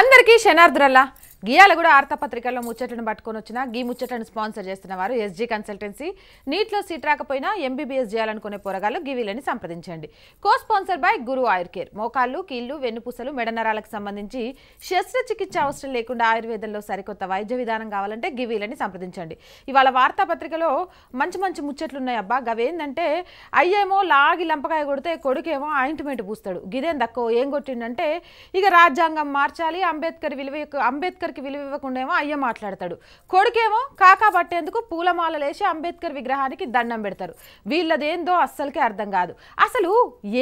అందరికీ శనార్ద్రల్లా గీయాల కూడా వార్తాపత్రికల్లో ముచ్చట్లను పట్టుకొని వచ్చిన గీ ముచ్చట్లను స్పాన్సర్ చేస్తున్న వారు ఎస్జీ కన్సల్టెన్సీ నీట్లో సీట్ రాకపోయినా ఎంబీబీఎస్ చేయాలనుకునే పోరగాళ్ళు గివీలని సంప్రదించండి co sponsor by Guru Ayur care మోకాళ్ళు కీళ్లు వెన్నుపూసలు మెడనరాలకు సంబంధించి శస్త్రచికిత్స అవసరం లేకుండా ఆయుర్వేదంలో సరికొత్త వైద్య విధానం కావాలంటే గివీలని సంప్రదించండి ఇవాళ వార్తాపత్రికలో మంచి మంచి ముచ్చట్లు ఉన్నాయబ్బా గవేందంటే అయ్యేమో లాగి లంపకాయ కొడితే కొడుకేమో ఆయింట్మెంట్ పూస్తాడు గిదేం దక్కో ఏం కొట్టిండంటే ఇక రాజ్యాంగం మార్చాలి అంబేద్కర్ విలువ అంబేద్కర్ అంబేద్కర్కి విలువ ఇవ్వకుండేమో అయ్య మాట్లాడతాడు కొడుకేమో కాకా పట్టేందుకు పూలమాల లేచి అంబేద్కర్ విగ్రహానికి దండం పెడతారు వీళ్ళదేందో అస్సలకే అర్థం కాదు అసలు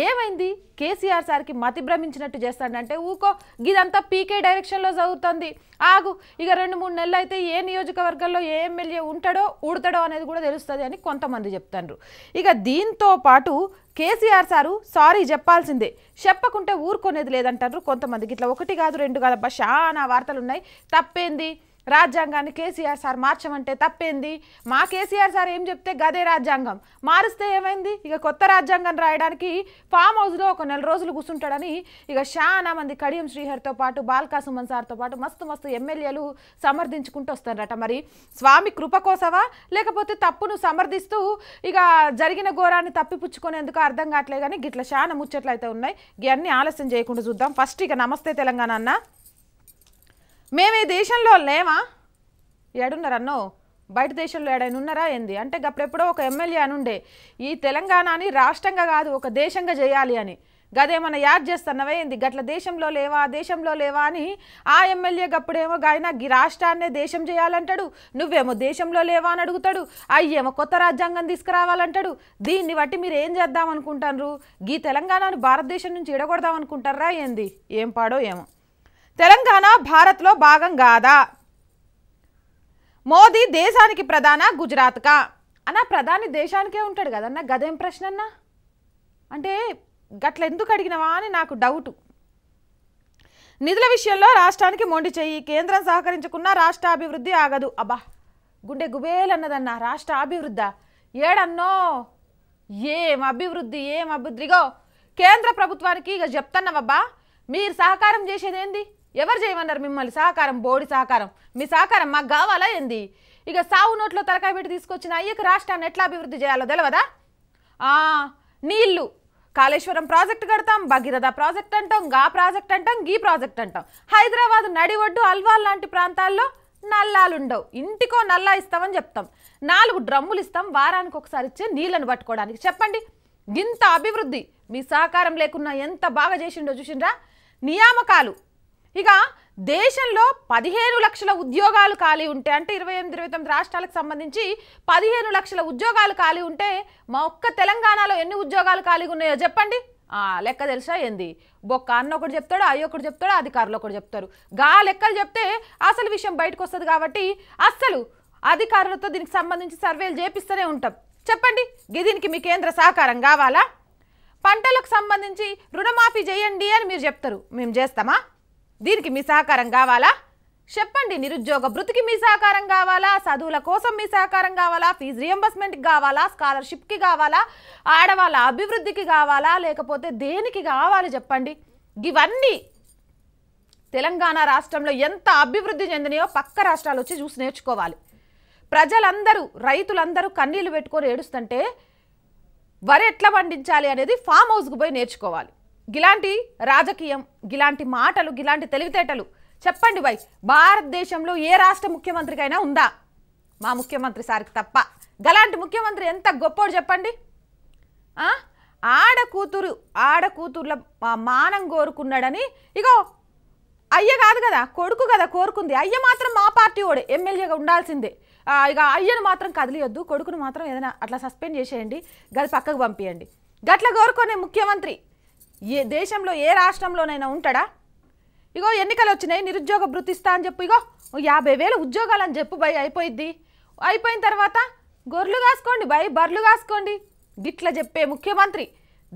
ఏమైంది కేసీఆర్ సార్కి మతి భ్రమించినట్టు చేస్తాడంటే ఊకో ఇదంతా పీకే డైరెక్షన్లో జరుగుతుంది ఆగు ఇక రెండు మూడు నెలలు అయితే ఏ నియోజకవర్గంలో ఏ ఎమ్మెల్యే ఉంటాడో ఉడతాడో అనేది కూడా తెలుస్తుంది అని కొంతమంది చెప్తారు ఇక దీంతో పాటు కేసీఆర్ సారు సారీ చెప్పాల్సిందే చెప్పకుంటే ఊరుకునేది లేదంటారు కొంతమందికి ఇట్లా ఒకటి కాదు రెండు కాదబ్బా చాలా వార్తలు ఉన్నాయి తప్పేంది రాజ్యాంగాన్ని కేసీఆర్ సార్ మార్చమంటే తప్పేంది మా కేసీఆర్ సార్ ఏం చెప్తే గదే రాజ్యాంగం మారిస్తే ఏమైంది ఇక కొత్త రాజ్యాంగం రాయడానికి ఫామ్ హౌస్లో ఒక నెల రోజులు కూర్చుంటాడని ఇక చాలా మంది కడియం శ్రీహరితో పాటు బాల్కా సుమన్ సార్తో పాటు మస్తు మస్తు ఎమ్మెల్యేలు సమర్థించుకుంటూ వస్తారట మరి స్వామి కృప కోసవా లేకపోతే తప్పును సమర్థిస్తూ ఇక జరిగిన ఘోరాన్ని తప్పిపుచ్చుకునేందుకు అర్థం కావట్లేదు కానీ గిట్ల చాలా ముచ్చట్లు అయితే ఉన్నాయి ఇవన్నీ ఆలస్యం చేయకుండా చూద్దాం ఫస్ట్ ఇక నమస్తే తెలంగాణ అన్న మేము ఈ దేశంలో లేమా అన్నో బయట దేశంలో ఏడైనా ఉన్నారా ఏంది అంటే గప్పుడెప్పుడో ఒక ఎమ్మెల్యే అని ఉండే ఈ తెలంగాణని రాష్ట్రంగా కాదు ఒక దేశంగా చేయాలి అని గదేమన్నా యాడ్ చేస్తున్నవే ఏంది గట్ల దేశంలో లేవా దేశంలో లేవా అని ఆ ఎమ్మెల్యే గప్పుడేమో గాయన రాష్ట్రాన్నే దేశం చేయాలంటాడు నువ్వేమో దేశంలో లేవా అని అడుగుతాడు అయ్యేమో కొత్త రాజ్యాంగం తీసుకురావాలంటాడు దీన్ని బట్టి మీరు ఏం చేద్దామనుకుంటారు గీ ఈ తెలంగాణను భారతదేశం నుంచి ఇడగొడదాం ఏంది ఏం పాడో ఏమో తెలంగాణ భారత్లో భాగం కాదా మోదీ దేశానికి ప్రధాన గుజరాత్కా అన్న ప్రధాని దేశానికే ఉంటాడు కదన్న గదేం ప్రశ్న అన్న అంటే గట్ల ఎందుకు అడిగినవా అని నాకు డౌటు నిధుల విషయంలో రాష్ట్రానికి మొండి చెయ్యి కేంద్రం సహకరించకున్నా రాష్ట్ర అభివృద్ధి ఆగదు అబ్బా గుండె గుబేలు అన్నదన్న రాష్ట్ర అభివృద్ధ ఏడన్నో ఏం అభివృద్ధి ఏం అభివృద్ధిగో కేంద్ర ప్రభుత్వానికి ఇక చెప్తున్నావబ్బా మీరు సహకారం చేసేదేంది ఎవరు చేయమన్నారు మిమ్మల్ని సహకారం బోడి సహకారం మీ సహకారం మాకు కావాలా ఏంది ఇక సావు నోట్లో తలకాయ పెట్టి తీసుకొచ్చిన అయ్యకు రాష్ట్రాన్ని ఎట్లా అభివృద్ధి చేయాలో తెలియదా నీళ్లు కాళేశ్వరం ప్రాజెక్ట్ కడతాం భగీరథ ప్రాజెక్ట్ అంటాం గా ప్రాజెక్ట్ అంటాం గీ ప్రాజెక్ట్ అంటాం హైదరాబాద్ నడివడ్డు అల్వాల్ లాంటి ప్రాంతాల్లో నల్లాలుండవు ఇంటికో నల్లా ఇస్తామని చెప్తాం నాలుగు డ్రమ్ములు ఇస్తాం వారానికి ఒకసారి ఇచ్చే నీళ్లను పట్టుకోవడానికి చెప్పండి ఇంత అభివృద్ధి మీ సహకారం లేకున్నా ఎంత బాగా చేసిండో చూసిండ్రా నియామకాలు ఇక దేశంలో పదిహేను లక్షల ఉద్యోగాలు ఖాళీ ఉంటే అంటే ఇరవై ఎనిమిది ఇరవై తొమ్మిది రాష్ట్రాలకు సంబంధించి పదిహేను లక్షల ఉద్యోగాలు ఖాళీ ఉంటే మా ఒక్క తెలంగాణలో ఎన్ని ఉద్యోగాలు ఖాళీగా ఉన్నాయో చెప్పండి లెక్క తెలుసా ఏంది బొక్క అన్న ఒకటి చెప్తాడు అయ్యి ఒకటి చెప్తాడు అధికారులు ఒకటి చెప్తారు గా లెక్కలు చెప్తే అసలు విషయం బయటకు వస్తుంది కాబట్టి అస్సలు అధికారులతో దీనికి సంబంధించి సర్వేలు చేపిస్తూనే ఉంటాం చెప్పండి దీనికి మీ కేంద్ర సహకారం కావాలా పంటలకు సంబంధించి రుణమాఫీ చేయండి అని మీరు చెప్తారు మేము చేస్తామా దీనికి మీ సహకారం కావాలా చెప్పండి నిరుద్యోగ బృతికి మీ సహకారం కావాలా చదువుల కోసం మీ సహకారం కావాలా ఫీజు రియంబర్స్మెంట్కి కావాలా స్కాలర్షిప్కి కావాలా ఆడవాళ్ళ అభివృద్ధికి కావాలా లేకపోతే దేనికి కావాలి చెప్పండి ఇవన్నీ తెలంగాణ రాష్ట్రంలో ఎంత అభివృద్ధి చెందినాయో పక్క రాష్ట్రాలు వచ్చి చూసి నేర్చుకోవాలి ప్రజలందరూ రైతులందరూ కన్నీళ్లు పెట్టుకొని ఏడుస్తుంటే వరి ఎట్లా పండించాలి అనేది ఫామ్ హౌస్కి పోయి నేర్చుకోవాలి గిలాంటి రాజకీయం గిలాంటి మాటలు గిలాంటి తెలివితేటలు చెప్పండి వై భారతదేశంలో ఏ రాష్ట్ర ముఖ్యమంత్రికైనా ఉందా మా ముఖ్యమంత్రి సార్కి తప్ప గలాంటి ముఖ్యమంత్రి ఎంత గొప్పోడు చెప్పండి ఆడ కూతురు ఆడ కూతుర్ల మానం కోరుకున్నాడని ఇగో అయ్య కాదు కదా కొడుకు కదా కోరుకుంది అయ్య మాత్రం మా పార్టీ వాడే ఎమ్మెల్యేగా ఉండాల్సిందే ఇక అయ్యను మాత్రం కదిలియొద్దు కొడుకును మాత్రం ఏదైనా అట్లా సస్పెండ్ చేసేయండి గది పక్కకు పంపించండి గట్ల కోరుకునే ముఖ్యమంత్రి ఏ దేశంలో ఏ రాష్ట్రంలోనైనా ఉంటాడా ఇగో ఎన్నికలు వచ్చినాయి నిరుద్యోగ బృతిస్తా అని చెప్పు ఇగో యాభై వేలు ఉద్యోగాలు అని చెప్పు భయ్ అయిపోయిద్ది అయిపోయిన తర్వాత గొర్రెలు కాసుకోండి భయ్ బర్రెలు కాసుకోండి గిట్లా చెప్పే ముఖ్యమంత్రి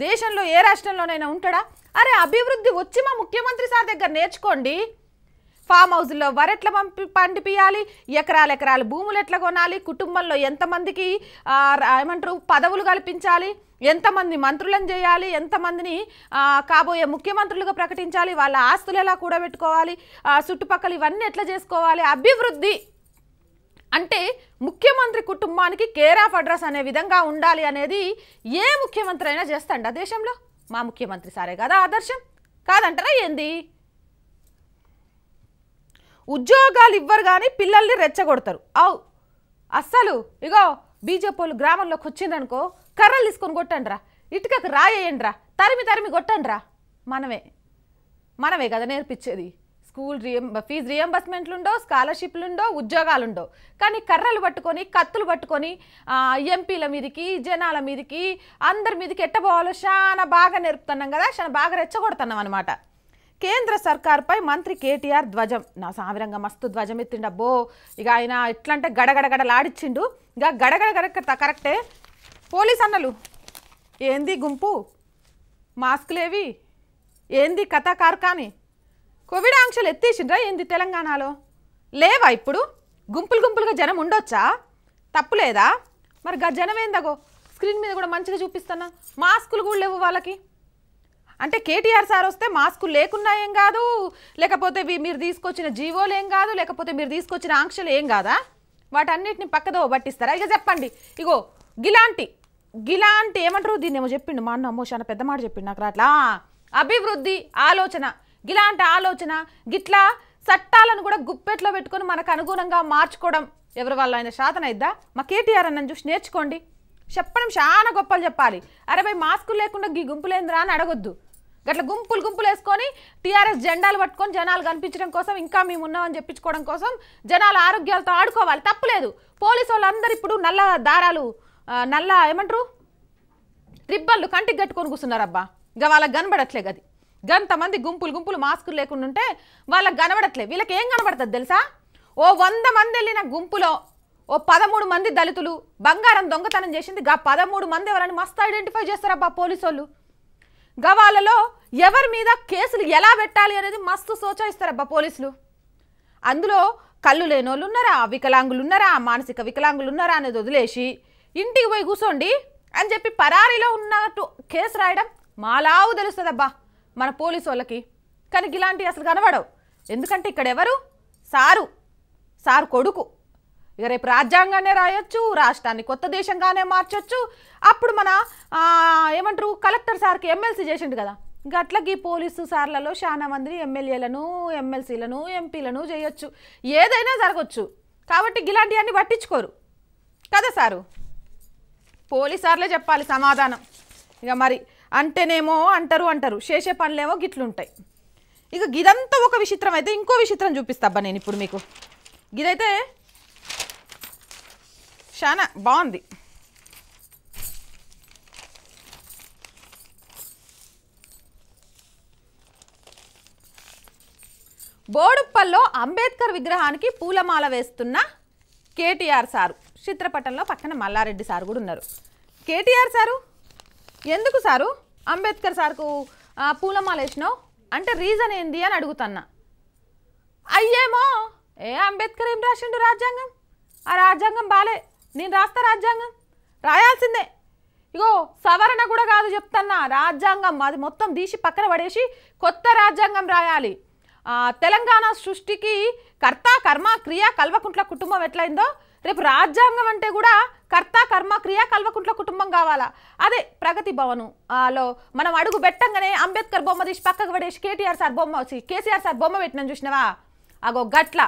దేశంలో ఏ రాష్ట్రంలోనైనా ఉంటాడా అరే అభివృద్ధి వచ్చి మా ముఖ్యమంత్రి సార్ దగ్గర నేర్చుకోండి ఫామ్ హౌస్లో వరెట్ల పంపి పండిపియాలి ఎకరాలు ఎకరాలు భూములు ఎట్లా కొనాలి కుటుంబంలో ఎంతమందికి ఏమంటారు పదవులు కల్పించాలి ఎంతమంది మంత్రులను చేయాలి ఎంతమందిని కాబోయే ముఖ్యమంత్రులుగా ప్రకటించాలి వాళ్ళ ఆస్తులు ఎలా కూడబెట్టుకోవాలి చుట్టుపక్కల ఇవన్నీ ఎట్లా చేసుకోవాలి అభివృద్ధి అంటే ముఖ్యమంత్రి కుటుంబానికి కేర్ ఆఫ్ అడ్రస్ అనే విధంగా ఉండాలి అనేది ఏ ముఖ్యమంత్రి అయినా చేస్తాండి ఆ దేశంలో మా ముఖ్యమంత్రి సారే కదా ఆదర్శం కాదంటారా ఏంది ఉద్యోగాలు ఇవ్వరు కానీ పిల్లల్ని రెచ్చగొడతారు అవు అస్సలు ఇగో బీజేపీ వాళ్ళు గ్రామంలోకి వచ్చిందనుకో కర్రలు తీసుకొని కొట్టండిరా ఇటుకకు రాయేయండి తరిమి తరిమి కొట్టండిరా మనమే మనమే కదా నేర్పించేది స్కూల్ రియం ఫీజు రియంబర్స్మెంట్లుండో స్కాలర్షిప్లుండో ఉద్యోగాలుండో కానీ కర్రలు పట్టుకొని కత్తులు పట్టుకొని ఎంపీల మీదకి జనాల మీదకి అందరి మీదకి ఎట్టబోవాలో చాలా బాగా నేర్పుతున్నాం కదా చాలా బాగా రెచ్చగొడుతున్నాం అనమాట కేంద్ర సర్కార్పై మంత్రి కేటీఆర్ ధ్వజం నా సావిరంగా మస్తు ధ్వజం ఎత్తిండబ్బో ఇక ఆయన ఎట్లంటే గడగడగడలాడిచ్చిండు ఇక గడగడ కరెక్ట్ కరెక్టే పోలీస్ అన్నలు ఏంది గుంపు మాస్కులేవి ఏంది కథ కార్కాని కోవిడ్ ఆంక్షలు ఎత్తేసిండ్రా ఏంది తెలంగాణలో లేవా ఇప్పుడు గుంపులు గుంపులుగా జనం ఉండొచ్చా తప్పులేదా మరి గా జనం ఏందగో స్క్రీన్ మీద కూడా మంచిగా చూపిస్తున్నా మాస్కులు కూడా లేవు వాళ్ళకి అంటే కేటీఆర్ సార్ వస్తే మాస్కులు లేకున్నా ఏం కాదు లేకపోతే మీరు తీసుకొచ్చిన జీవోలు ఏం కాదు లేకపోతే మీరు తీసుకొచ్చిన ఆంక్షలు ఏం కాదా వాటన్నిటిని పక్కదో పట్టిస్తారా ఇక చెప్పండి ఇగో గిలాంటి గిలా అంటే ఏమంటారు దీన్ని ఏమో చెప్పిండు మా అన్న అమ్మో చాలా పెద్ద మాట చెప్పిండు నాకు అట్లా అభివృద్ధి ఆలోచన గిలాంటి ఆలోచన గిట్లా చట్టాలను కూడా గుప్పెట్లో పెట్టుకొని మనకు అనుగుణంగా మార్చుకోవడం ఎవరి వాళ్ళు ఆయన శాతన మా కేటీఆర్ అన్నని చూసి నేర్చుకోండి చెప్పడం చాలా గొప్పలు చెప్పాలి అరే భయ్ మాస్కులు లేకుండా గీ గుంపులేంద్రా అని అడగొద్దు గట్ల గుంపులు గుంపులు వేసుకొని టీఆర్ఎస్ జెండాలు పట్టుకొని జనాలు కనిపించడం కోసం ఇంకా మేము ఉన్నామని చెప్పించుకోవడం కోసం జనాల ఆరోగ్యాలతో ఆడుకోవాలి తప్పులేదు పోలీసు వాళ్ళందరూ ఇప్పుడు నల్ల దారాలు నల్ల ఏమంటారు రిబ్బన్లు కంటికి కట్టుకొని కూర్చున్నారబ్బా ఇక వాళ్ళకి కనబడట్లే గది గంతమంది గుంపులు గుంపులు మాస్కులు లేకుండా ఉంటే వాళ్ళకి కనబడట్లే వీళ్ళకి ఏం కనబడుతుంది తెలుసా ఓ వంద మంది వెళ్ళిన గుంపులో ఓ పదమూడు మంది దళితులు బంగారం దొంగతనం చేసింది గా పదమూడు మంది ఎవరని మస్తు ఐడెంటిఫై చేస్తారబ్బా పోలీసు వాళ్ళు గవాలలో ఎవరి మీద కేసులు ఎలా పెట్టాలి అనేది మస్తు సోచాయిస్తారబ్బా పోలీసులు అందులో కళ్ళు లేని వాళ్ళు ఉన్నారా వికలాంగులు ఉన్నారా మానసిక వికలాంగులు ఉన్నారా అనేది వదిలేసి ఇంటికి పోయి కూర్చోండి అని చెప్పి పరారీలో ఉన్నట్టు కేసు రాయడం మాలావు తెలుస్తుందబ్బా మన పోలీసు వాళ్ళకి కానీ ఇలాంటివి అసలు కనబడవు ఎందుకంటే ఇక్కడ ఎవరు సారు సారు కొడుకు ఇక రేపు రాజ్యాంగానే రాయొచ్చు రాష్ట్రాన్ని కొత్త దేశంగానే మార్చొచ్చు అప్పుడు మన ఏమంటారు కలెక్టర్ సార్కి ఎమ్మెల్సీ చేసిండు కదా గట్లకి పోలీసు సార్లలో చాలా మంది ఎమ్మెల్యేలను ఎమ్మెల్సీలను ఎంపీలను చేయొచ్చు ఏదైనా జరగచ్చు కాబట్టి ఇలాంటివన్నీ పట్టించుకోరు కదా సారు పోలీసార్లే చెప్పాలి సమాధానం ఇక మరి అంటేనేమో అంటారు అంటారు చేసే పనులేమో గిట్లుంటాయి ఇక గిదంతా ఒక విచిత్రం అయితే ఇంకో విచిత్రం చూపిస్తాబ్బా నేను ఇప్పుడు మీకు గిదైతే చాలా బాగుంది బోడుప్పల్లో అంబేద్కర్ విగ్రహానికి పూలమాల వేస్తున్న కేటీఆర్ సారు చిత్రపటంలో పక్కన మల్లారెడ్డి సారు కూడా ఉన్నారు కేటీఆర్ సారు ఎందుకు సారు అంబేద్కర్ సార్కు పూలమాల వేసినావు అంటే రీజన్ ఏంది అని అడుగుతున్నా అయ్యేమో ఏ అంబేద్కర్ ఏం రాసిండు రాజ్యాంగం ఆ రాజ్యాంగం బాలే నేను రాస్తా రాజ్యాంగం రాయాల్సిందే ఇగో సవరణ కూడా కాదు చెప్తున్నా రాజ్యాంగం అది మొత్తం తీసి పక్కన పడేసి కొత్త రాజ్యాంగం రాయాలి తెలంగాణ సృష్టికి కర్త కర్మ క్రియ కల్వకుంట్ల కుటుంబం ఎట్లయిందో రేపు రాజ్యాంగం అంటే కూడా కర్త కర్మ క్రియ కల్వకుంట్ల కుటుంబం కావాలా అదే ప్రగతి భవన్ లో మనం అడుగు పెట్టంగానే అంబేద్కర్ బొమ్మ తీసి పక్కకు పడేసి కేటీఆర్ సార్ బొమ్మ వచ్చి కేసీఆర్ సార్ బొమ్మ పెట్టినాను చూసినవా అగో గట్ల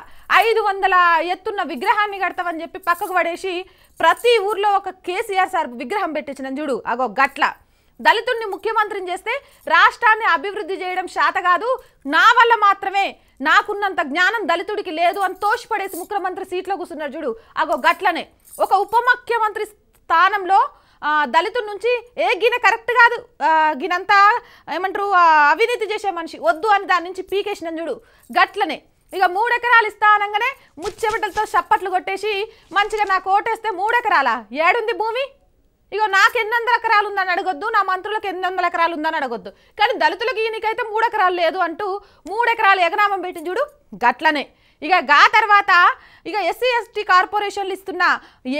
ఐదు వందల ఎత్తున్న విగ్రహాన్ని కడతామని చెప్పి పక్కకు పడేసి ప్రతి ఊర్లో ఒక కేసీఆర్ సార్ విగ్రహం పెట్టించిన చూడు అగో గట్ల దళితుడిని ముఖ్యమంత్రిని చేస్తే రాష్ట్రాన్ని అభివృద్ధి చేయడం శాత కాదు నా వల్ల మాత్రమే నాకున్నంత జ్ఞానం దళితుడికి లేదు అని తోషపడేసి ముఖ్యమంత్రి సీట్లో కూర్చున్నారు చూడు అగో గట్లనే ఒక ఉప ముఖ్యమంత్రి స్థానంలో దళితుడి నుంచి ఏ గిన కరెక్ట్ కాదు గినంతా ఏమంటారు అవినీతి చేసే మనిషి వద్దు అని దాని నుంచి పీకేసిన చూడు గట్లనే ఇక మూడెకరాలు అనగానే ముచ్చెబిడ్డలతో చప్పట్లు కొట్టేసి మంచిగా నాకు ఓటేస్తే మూడెకరాలా ఏడుంది భూమి ఇగో నాకు ఎన్ని వందల ఎకరాలు ఉందని అడగొద్దు నా మంత్రులకు ఎన్ని వందల ఎకరాలు ఉందని అడగొద్దు కానీ దళితులకి ఈయనకైతే మూడు ఎకరాలు లేదు అంటూ మూడు ఎకరాలు ఎగనామం పెట్టి చూడు గట్లనే ఇక గా తర్వాత ఇక ఎస్సీ ఎస్టీ కార్పొరేషన్లు ఇస్తున్న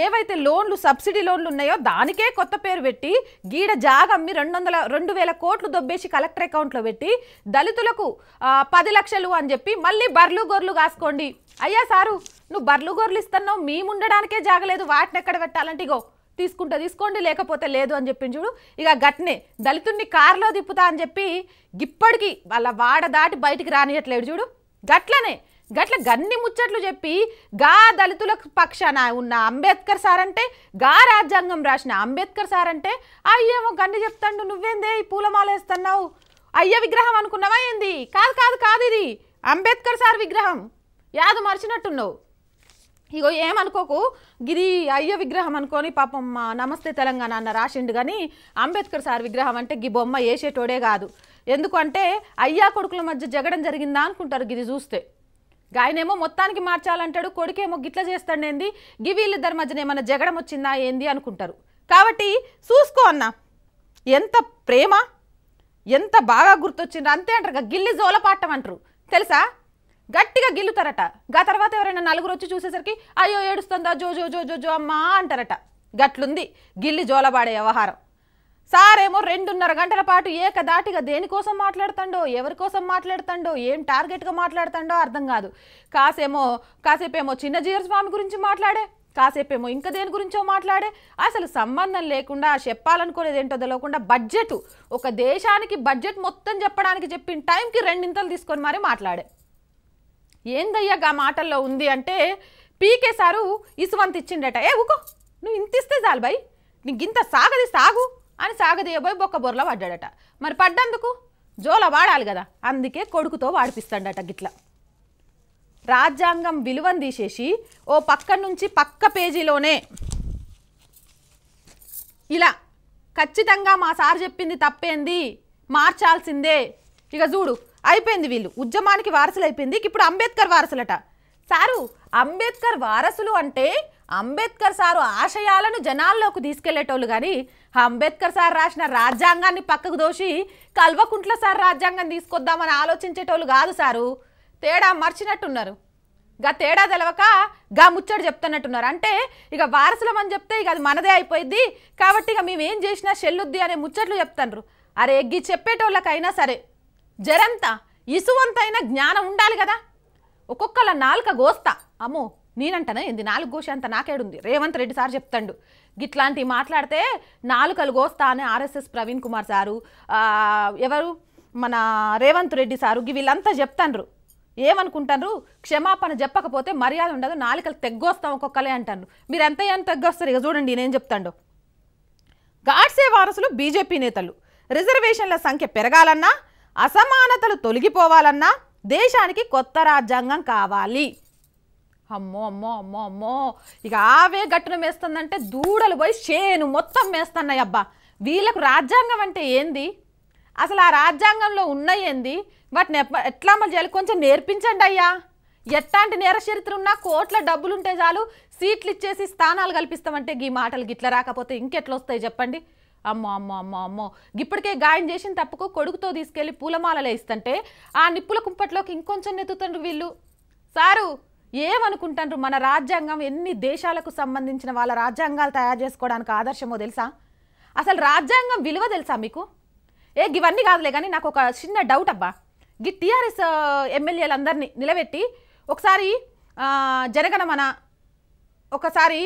ఏవైతే లోన్లు సబ్సిడీ లోన్లు ఉన్నాయో దానికే కొత్త పేరు పెట్టి గీడ జాగమ్మి రెండు వందల రెండు వేల కోట్లు దొబ్బేసి కలెక్టర్ అకౌంట్లో పెట్టి దళితులకు పది లక్షలు అని చెప్పి మళ్ళీ బర్లు గొర్లు కాసుకోండి అయ్యా సారు నువ్వు బర్లు గొర్లు ఇస్తున్నావు మేముండడానికే జాగలేదు వాటిని ఎక్కడ పెట్టాలంటే ఇగో తీసుకుంటా తీసుకోండి లేకపోతే లేదు అని చెప్పి చూడు ఇక గట్నే దళితుడిని కారులో తిప్పుతా అని చెప్పి ఇప్పటికీ వాళ్ళ వాడ దాటి బయటికి రానియట్లేడు చూడు గట్లనే గట్ల గన్ని ముచ్చట్లు చెప్పి గా దళితుల పక్షాన ఉన్న అంబేద్కర్ సార్ అంటే గా రాజ్యాంగం రాసిన అంబేద్కర్ సార్ అంటే అయ్యేమో గన్ని చెప్తాడు నువ్వేందే ఈ వేస్తున్నావు అయ్య విగ్రహం అనుకున్నావా ఏంది కాదు కాదు కాదు ఇది అంబేద్కర్ సార్ విగ్రహం యాదు మరిచినట్టున్నావు ఇగో ఏమనుకోకు గిది అయ్య విగ్రహం అనుకొని పాపం నమస్తే తెలంగాణ అన్న రాసిండు కానీ అంబేద్కర్ సార్ విగ్రహం అంటే గీ బొమ్మ వేసేటోడే కాదు ఎందుకంటే అయ్యా కొడుకుల మధ్య జగడం జరిగిందా అనుకుంటారు గిది చూస్తే ఆయనేమో మొత్తానికి మార్చాలంటాడు కొడుకేమో గిట్ల చేస్తాడేంది గి వీళ్ళిద్దరి మధ్యన ఏమైనా జగడం వచ్చిందా ఏంది అనుకుంటారు కాబట్టి చూసుకో అన్న ఎంత ప్రేమ ఎంత బాగా గుర్తొచ్చిందో అంతే అంటారు గిల్లి జోలపాటం అంటారు తెలుసా గట్టిగా గిల్లుతారట గా తర్వాత ఎవరైనా నలుగురు వచ్చి చూసేసరికి అయ్యో ఏడుస్తుందా జో జో జో జో జో అమ్మా అంటారట గట్లుంది గిల్లి జోలబాడే వ్యవహారం సారేమో రెండున్నర గంటల పాటు ఏకదాటిగా దేనికోసం మాట్లాడుతాడో ఎవరికోసం మాట్లాడుతాండో ఏం టార్గెట్గా మాట్లాడుతాండో అర్థం కాదు కాసేమో కాసేపేమో చిన్న జీవస్వామి స్వామి గురించి మాట్లాడే కాసేపేమో ఇంకా దేని గురించో మాట్లాడే అసలు సంబంధం లేకుండా చెప్పాలనుకోలేదు ఏంటో తెలియకుండా బడ్జెట్ ఒక దేశానికి బడ్జెట్ మొత్తం చెప్పడానికి చెప్పిన టైంకి రెండింతలు తీసుకొని మరీ మాట్లాడే ఏందయ్యా ఆ మాటల్లో ఉంది అంటే పీకే సారు ఇసువంత ఇచ్చిండట ఏ ఊకో నువ్వు ఇంత ఇస్తే చాలు బై నీకు ఇంత సాగది సాగు అని సాగదీయబోయి బొక్క బొర్రలో పడ్డాడట మరి పడ్డందుకు జోల వాడాలి కదా అందుకే కొడుకుతో వాడిపిస్తాడట గిట్లా రాజ్యాంగం విలువను తీసేసి ఓ పక్క నుంచి పక్క పేజీలోనే ఇలా ఖచ్చితంగా మా సార్ చెప్పింది తప్పేంది మార్చాల్సిందే ఇక చూడు అయిపోయింది వీళ్ళు ఉద్యమానికి వారసులు అయిపోయింది ఇప్పుడు అంబేద్కర్ వారసులట సారు అంబేద్కర్ వారసులు అంటే అంబేద్కర్ సారు ఆశయాలను జనాల్లోకి తీసుకెళ్లేటోళ్ళు కానీ అంబేద్కర్ సార్ రాసిన రాజ్యాంగాన్ని పక్కకు దోషి కల్వకుంట్ల సార్ రాజ్యాంగం తీసుకొద్దామని ఆలోచించేటోళ్ళు కాదు సారు తేడా మర్చినట్టున్నారు గా తేడా తెలవక గా ముచ్చడు చెప్తున్నట్టున్నారు అంటే ఇక వారసులం అని చెప్తే ఇక అది మనదే అయిపోయింది కాబట్టి ఇక మేము ఏం చేసినా షెల్లుద్ది అనే ముచ్చట్లు చెప్తాండ్రు అరే ఎగ్గి చెప్పేటోళ్ళకైనా సరే జరంతా ఇసువంతైన జ్ఞానం ఉండాలి కదా ఒక్కొక్కళ్ళ నాలుక గోస్తా అమ్మో నేనంటాను ఏంది నాలుగు గోష అంత నాకేడుంది రేవంత్ రెడ్డి సార్ చెప్తాడు గిట్లాంటివి మాట్లాడితే నాలుకలు గోస్తా అని ఆర్ఎస్ఎస్ ప్రవీణ్ కుమార్ సారు ఎవరు మన రేవంత్ రెడ్డి సారు వీళ్ళంతా చెప్తాండ్రు ఏమనుకుంటారు క్షమాపణ చెప్పకపోతే మర్యాద ఉండదు నాలుకలు తెగ్గొస్తాం ఒక్కొక్కలే అంటారు మీరు ఎంత ఏం తెగ్గొస్తారు ఇక చూడండి నేనేం చెప్తాడు గాడ్సే వారసులు బీజేపీ నేతలు రిజర్వేషన్ల సంఖ్య పెరగాలన్నా అసమానతలు తొలగిపోవాలన్నా దేశానికి కొత్త రాజ్యాంగం కావాలి అమ్మో అమ్మో అమ్మో అమ్మో ఇక ఆవే గట్టున మేస్తుందంటే దూడలు పోయి చేను మొత్తం మేస్తున్నాయి అబ్బా వీళ్ళకు రాజ్యాంగం అంటే ఏంది అసలు ఆ రాజ్యాంగంలో ఉన్నాయి ఏంది వాటిని ఎట్లా అమలు చేయాలి కొంచెం నేర్పించండి అయ్యా ఎట్లాంటి నేర చరిత్ర ఉన్నా కోట్ల డబ్బులుంటే చాలు సీట్లు ఇచ్చేసి స్థానాలు కల్పిస్తామంటే ఈ మాటలు గిట్ల రాకపోతే ఇంకెట్లొస్తాయి వస్తాయి చెప్పండి అమ్మో అమ్మో అమ్మో అమ్మో ఇప్పటికే గాయం చేసిన తప్పుకు కొడుకుతో తీసుకెళ్లి పూలమాలలే ఇస్తుంటే ఆ నిప్పుల కుంపట్లోకి ఇంకొంచెం నెత్తుతుండ్రు వీళ్ళు సారు ఏమనుకుంటారు మన రాజ్యాంగం ఎన్ని దేశాలకు సంబంధించిన వాళ్ళ రాజ్యాంగాలు తయారు చేసుకోవడానికి ఆదర్శమో తెలుసా అసలు రాజ్యాంగం విలువ తెలుసా మీకు ఏ ఇవన్నీ కాదులే కానీ నాకు ఒక చిన్న డౌట్ అబ్బా గి టీఆర్ఎస్ ఎమ్మెల్యేలందరినీ నిలబెట్టి ఒకసారి జనగణమన ఒకసారి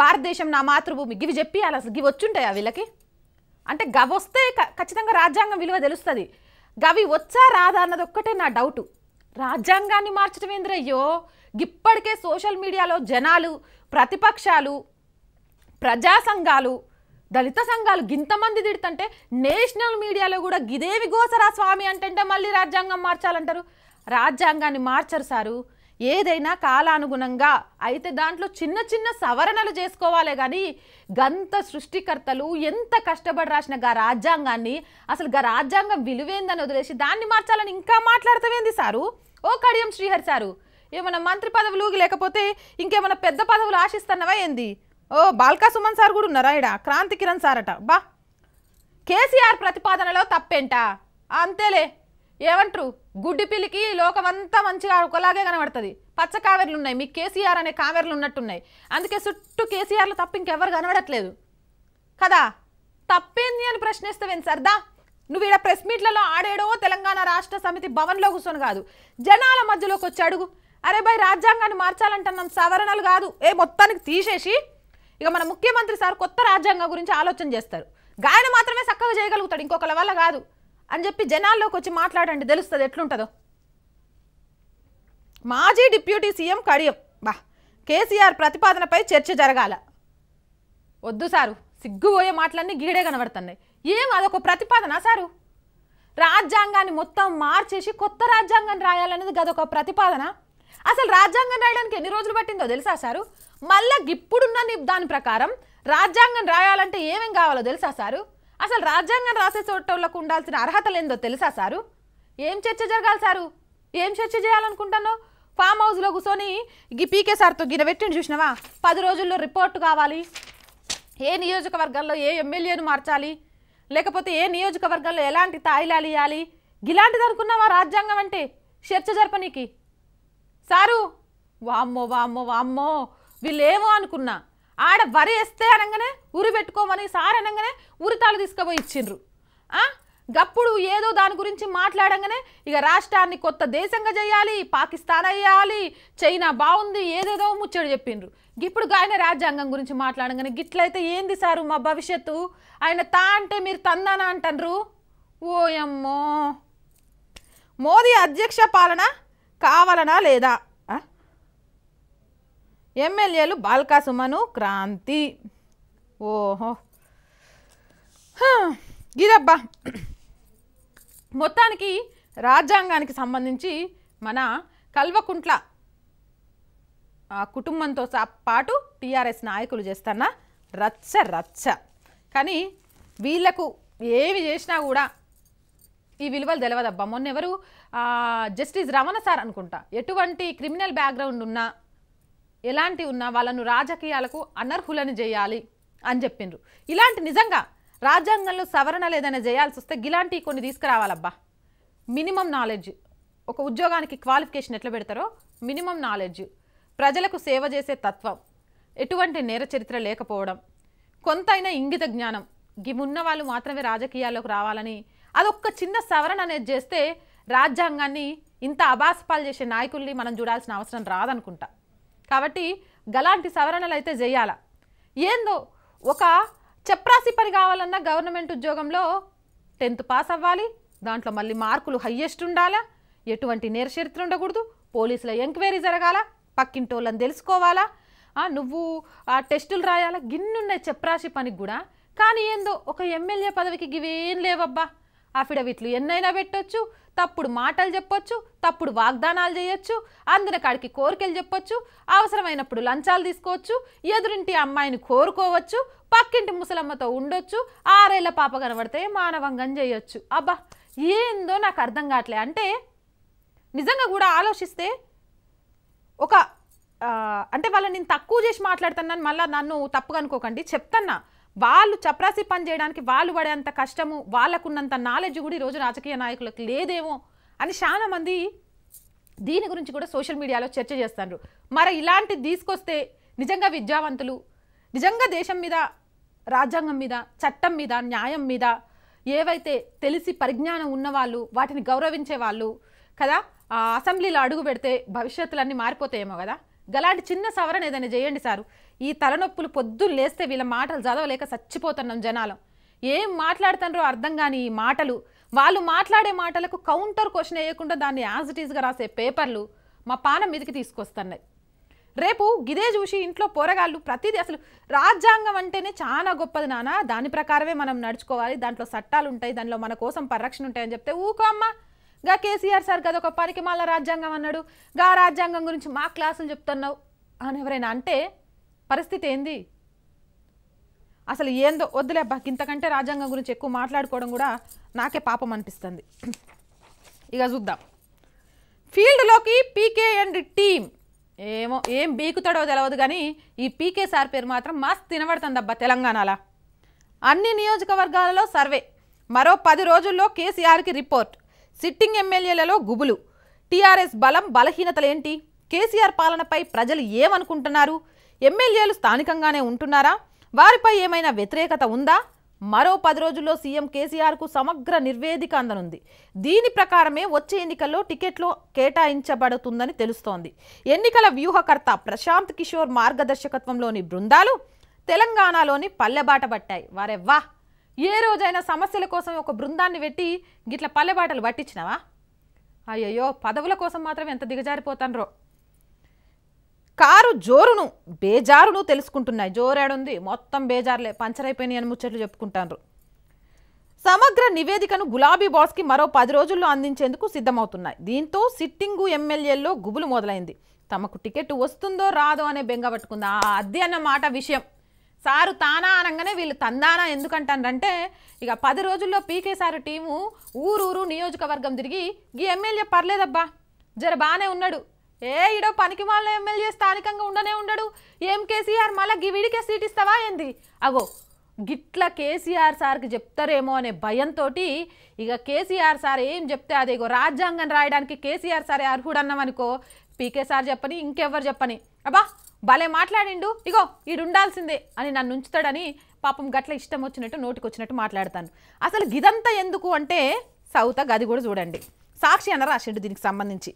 భారతదేశం నా మాతృభూమి గివి చెప్పి అలా గివి వచ్చుంటాయా వీళ్ళకి అంటే వస్తే ఖచ్చితంగా రాజ్యాంగం విలువ తెలుస్తుంది గవి వచ్చా రాదా అన్నది ఒక్కటే నా డౌటు రాజ్యాంగాన్ని మార్చడం ఏంద్రయ్యో ఇప్పటికే సోషల్ మీడియాలో జనాలు ప్రతిపక్షాలు ప్రజా సంఘాలు దళిత సంఘాలు గింతమంది తిడుతుంటే నేషనల్ మీడియాలో కూడా గిదేవి గోసరా స్వామి అంటే మళ్ళీ రాజ్యాంగం మార్చాలంటారు రాజ్యాంగాన్ని మార్చరు సారు ఏదైనా కాలానుగుణంగా అయితే దాంట్లో చిన్న చిన్న సవరణలు చేసుకోవాలి కానీ గంత సృష్టికర్తలు ఎంత కష్టపడి రాసిన గా రాజ్యాంగాన్ని అసలు గా రాజ్యాంగం విలువేందని వదిలేసి దాన్ని మార్చాలని ఇంకా మాట్లాడతావేంది సారు ఓ కడియం శ్రీహరి సారు ఏమైనా మంత్రి పదవులు లేకపోతే ఇంకేమైనా పెద్ద పదవులు ఆశిస్తున్నావా ఏంది ఓ బాల్కా సుమన్ సార్ కూడా ఉన్నారా ఇడా క్రాంతి కిరణ్ సార్ అట బా కేసీఆర్ ప్రతిపాదనలో తప్పేంటా అంతేలే ఏమంటారు గుడ్డి పిల్లికి లోకమంతా మంచిగా ఒకలాగే కనబడుతుంది పచ్చ కావేర్లు ఉన్నాయి మీకు కేసీఆర్ అనే కావేర్లు ఉన్నట్టున్నాయి అందుకే చుట్టూ కేసీఆర్లు తప్ప ఇంకెవరు కనబడట్లేదు కదా తప్పేంది అని ప్రశ్నిస్తావేం సర్దా నువ్వు ఈడ ప్రెస్ మీట్లలో ఆడేడో తెలంగాణ రాష్ట్ర సమితి భవన్లో కూర్చొని కాదు జనాల మధ్యలోకి వచ్చి అడుగు అరే భాయ్ రాజ్యాంగాన్ని మార్చాలంటున్నాం సవరణలు కాదు ఏ మొత్తానికి తీసేసి ఇక మన ముఖ్యమంత్రి సార్ కొత్త రాజ్యాంగం గురించి ఆలోచన చేస్తారు గాయన మాత్రమే చక్కగా చేయగలుగుతాడు ఇంకొకల వల్ల కాదు అని చెప్పి జనాల్లోకి వచ్చి మాట్లాడండి తెలుస్తుంది ఎట్లుంటుందో మాజీ డిప్యూటీ సీఎం కడియం బా కేసీఆర్ ప్రతిపాదనపై చర్చ జరగాల వద్దు సారు సిగ్గుపోయే మాటలన్నీ గీడే కనబడుతున్నాయి ఏం అదొక ప్రతిపాదన సారు రాజ్యాంగాన్ని మొత్తం మార్చేసి కొత్త రాజ్యాంగం రాయాలనేది గదొక ప్రతిపాదన అసలు రాజ్యాంగం రాయడానికి ఎన్ని రోజులు పట్టిందో తెలుసా సారు మళ్ళా ఇప్పుడున్న దాని ప్రకారం రాజ్యాంగం రాయాలంటే ఏమేం కావాలో తెలుసా సారు అసలు రాజ్యాంగం రాసే చోటలకు ఉండాల్సిన అర్హతలు ఏందో తెలుసా సారు ఏం చర్చ జరగాలి సారు ఏం చర్చ చేయాలనుకుంటున్నావు ఫామ్ హౌస్లో కూర్చొని గీ పీకే సార్తో గిన పెట్టిండు చూసినావా పది రోజుల్లో రిపోర్టు కావాలి ఏ నియోజకవర్గంలో ఏ ఎమ్మెల్యేను మార్చాలి లేకపోతే ఏ నియోజకవర్గంలో ఎలాంటి తాయిలాలు ఇవ్వాలి ఇలాంటిది అనుకున్నావా రాజ్యాంగం అంటే చర్చ జరపనీకి సారు వామ్మో వామ్మో వామ్మో వీళ్ళేమో అనుకున్నా ఆడ వరి వేస్తే అనగానే ఉరి పెట్టుకోమని సార్ అనగానే ఉరితాలు తీసుకుపోయి ఇచ్చిండ్రు గప్పుడు ఏదో దాని గురించి మాట్లాడంగానే ఇక రాష్ట్రాన్ని కొత్త దేశంగా చేయాలి పాకిస్తాన్ అయ్యాలి చైనా బాగుంది ఏదేదో ముచ్చడు చెప్పిండ్రు ఇప్పుడు ఆయన రాజ్యాంగం గురించి మాట్లాడంగానే గిట్లయితే ఏంది సారు మా భవిష్యత్తు ఆయన తా అంటే మీరు తందాన అంటారు ఓయమ్మో మోదీ అధ్యక్ష పాలన కావాలనా లేదా ఎమ్మెల్యేలు బాల్కా సుమను క్రాంతి ఓహో ఇదబ్బా మొత్తానికి రాజ్యాంగానికి సంబంధించి మన కల్వకుంట్ల కుటుంబంతో పాటు టీఆర్ఎస్ నాయకులు చేస్తున్న రచ్చ రచ్చ కానీ వీళ్లకు ఏమి చేసినా కూడా ఈ విలువలు తెలియదబ్బా మొన్న ఎవరు జస్టిస్ రమణ సార్ అనుకుంటా ఎటువంటి క్రిమినల్ బ్యాక్గ్రౌండ్ ఉన్నా ఎలాంటి ఉన్నా వాళ్ళను రాజకీయాలకు అనర్హులను చేయాలి అని చెప్పిండ్రు ఇలాంటి నిజంగా రాజ్యాంగంలో సవరణ లేదైనా చేయాల్సి వస్తే ఇలాంటివి కొన్ని తీసుకురావాలబ్బా మినిమం నాలెడ్జ్ ఒక ఉద్యోగానికి క్వాలిఫికేషన్ ఎట్లా పెడతారో మినిమం నాలెడ్జ్ ప్రజలకు సేవ చేసే తత్వం ఎటువంటి నేర చరిత్ర లేకపోవడం కొంతైనా ఇంగిత జ్ఞానం ఉన్న వాళ్ళు మాత్రమే రాజకీయాల్లోకి రావాలని అదొక్క చిన్న సవరణ అనేది చేస్తే రాజ్యాంగాన్ని ఇంత అబాస్పాలు చేసే నాయకుల్ని మనం చూడాల్సిన అవసరం రాదనుకుంటా కాబట్టి గలాంటి సవరణలు అయితే చేయాల ఏందో ఒక చెప్రాసి పని కావాలన్నా గవర్నమెంట్ ఉద్యోగంలో టెన్త్ పాస్ అవ్వాలి దాంట్లో మళ్ళీ మార్కులు హయ్యెస్ట్ ఉండాలా ఎటువంటి నేరచరిత్ర ఉండకూడదు పోలీసుల ఎంక్వైరీ జరగాల పక్కింటోళ్ళని తెలుసుకోవాలా నువ్వు ఆ టెస్టులు రాయాలా గిన్నున్న చెప్రాసి పనికి కూడా కానీ ఏందో ఒక ఎమ్మెల్యే పదవికి గివేం లేవబ్బా అఫిడవిట్లు ఎన్నైనా పెట్టొచ్చు తప్పుడు మాటలు చెప్పొచ్చు తప్పుడు వాగ్దానాలు చేయొచ్చు అందరి కాడికి కోరికలు చెప్పొచ్చు అవసరమైనప్పుడు లంచాలు తీసుకోవచ్చు ఎదురింటి అమ్మాయిని కోరుకోవచ్చు పక్కింటి ముసలమ్మతో ఉండొచ్చు ఆరేళ్ల పాప కనబడితే మానవంగం చేయొచ్చు అబ్బా ఏందో నాకు అర్థం కావట్లే అంటే నిజంగా కూడా ఆలోచిస్తే ఒక అంటే వాళ్ళని నేను తక్కువ చేసి మాట్లాడుతున్నాను మళ్ళీ నన్ను తప్పుగా అనుకోకండి చెప్తున్నా వాళ్ళు చపరాసి పని చేయడానికి వాళ్ళు పడేంత కష్టము వాళ్ళకున్నంత నాలెడ్జ్ కూడా ఈరోజు రాజకీయ నాయకులకు లేదేమో అని చాలామంది దీని గురించి కూడా సోషల్ మీడియాలో చర్చ చేస్తారు మరి ఇలాంటిది తీసుకొస్తే నిజంగా విద్యావంతులు నిజంగా దేశం మీద రాజ్యాంగం మీద చట్టం మీద న్యాయం మీద ఏవైతే తెలిసి పరిజ్ఞానం ఉన్నవాళ్ళు వాటిని గౌరవించే వాళ్ళు కదా అసెంబ్లీలో అడుగు పెడితే భవిష్యత్తులన్నీ మారిపోతాయేమో కదా గలాంటి చిన్న సవరణ ఏదైనా చేయండి సారు ఈ తలనొప్పులు పొద్దున్న లేస్తే వీళ్ళ మాటలు చదవలేక చచ్చిపోతున్నాం జనాలం ఏం మాట్లాడుతున్నారో అర్థం కాని ఈ మాటలు వాళ్ళు మాట్లాడే మాటలకు కౌంటర్ క్వశ్చన్ వేయకుండా దాన్ని యాజ్ రాసే పేపర్లు మా పానం మీదకి తీసుకొస్తున్నాయి రేపు గిదే చూసి ఇంట్లో పోరగాళ్ళు ప్రతిదీ అసలు రాజ్యాంగం అంటేనే చాలా గొప్పది నాన్న దాని ప్రకారమే మనం నడుచుకోవాలి దాంట్లో చట్టాలు ఉంటాయి దానిలో మన కోసం పరిరక్షణ ఉంటాయని చెప్తే ఊకో అమ్మ గా కేసీఆర్ సార్ గదొక ఒక పనికి మళ్ళీ రాజ్యాంగం అన్నాడు గా రాజ్యాంగం గురించి మా క్లాసులు చెప్తున్నావు అని ఎవరైనా అంటే పరిస్థితి ఏంది అసలు ఏందో వద్దులే అబ్బా ఇంతకంటే రాజ్యాంగం గురించి ఎక్కువ మాట్లాడుకోవడం కూడా నాకే పాపం అనిపిస్తుంది ఇక చూద్దాం ఫీల్డ్లోకి పీకే అండ్ టీమ్ ఏమో ఏం బీకుతాడో తెలియదు కానీ ఈ పీకే సార్ పేరు మాత్రం మస్తు తినబడుతుంది అబ్బా తెలంగాణలో అన్ని నియోజకవర్గాలలో సర్వే మరో పది రోజుల్లో కేసీఆర్కి రిపోర్ట్ సిట్టింగ్ ఎమ్మెల్యేలలో గుబులు టీఆర్ఎస్ బలం బలహీనతలేంటి కేసీఆర్ పాలనపై ప్రజలు ఏమనుకుంటున్నారు ఎమ్మెల్యేలు స్థానికంగానే ఉంటున్నారా వారిపై ఏమైనా వ్యతిరేకత ఉందా మరో పది రోజుల్లో సీఎం కేసీఆర్కు సమగ్ర నిర్వేదిక అందనుంది దీని ప్రకారమే వచ్చే ఎన్నికల్లో టికెట్లు కేటాయించబడుతుందని తెలుస్తోంది ఎన్నికల వ్యూహకర్త ప్రశాంత్ కిషోర్ మార్గదర్శకత్వంలోని బృందాలు తెలంగాణలోని పల్లెబాట పట్టాయి వారెవ్వా ఏ రోజైనా సమస్యల కోసం ఒక బృందాన్ని పెట్టి గిట్ల పల్లెబాటలు పట్టించినావా అయ్యయ్యో పదవుల కోసం మాత్రం ఎంత దిగజారిపోతాన్రో కారు జోరును బేజారును తెలుసుకుంటున్నాయి జోరేడుంది మొత్తం బేజారులే పంచర్ అయిపోయినాయి అని ముచ్చట్లు చెప్పుకుంటాను సమగ్ర నివేదికను గులాబీ బాస్కి మరో పది రోజుల్లో అందించేందుకు సిద్ధమవుతున్నాయి దీంతో సిట్టింగు ఎమ్మెల్యేల్లో గుబులు మొదలైంది తమకు టికెట్ వస్తుందో రాదో అనే బెంగ పట్టుకుంది ఆ అన్న మాట విషయం సారు తానా అనగానే వీళ్ళు తందానా ఎందుకంటారంటే ఇక పది రోజుల్లో పీకే సారు టీము ఊరూరు నియోజకవర్గం తిరిగి ఈ ఎమ్మెల్యే పర్లేదబ్బా జర బాగానే ఉన్నాడు ఏ ఈడో పనికి వాళ్ళ ఎమ్మెల్యే స్థానికంగా ఉండనే ఉండడు ఏం కేసీఆర్ మళ్ళీ గివిడికే సీట్ ఇస్తావా ఏంది అగో గిట్ల కేసీఆర్ సార్కి చెప్తారేమో అనే భయంతో ఇక కేసీఆర్ సార్ ఏం చెప్తే ఇగో రాజ్యాంగం రాయడానికి కేసీఆర్ సార్ అర్హుడన్నామనుకో పీకే సార్ చెప్పని ఇంకెవ్వరు చెప్పని అబ్బా భలే మాట్లాడిండు ఇగో ఈడు ఉండాల్సిందే అని నన్ను ఉంచుతాడని పాపం గట్ల ఇష్టం వచ్చినట్టు నోటికొచ్చినట్టు మాట్లాడతాను అసలు గిదంతా ఎందుకు అంటే సౌత గది కూడా చూడండి సాక్షి అన్న రాసిండు దీనికి సంబంధించి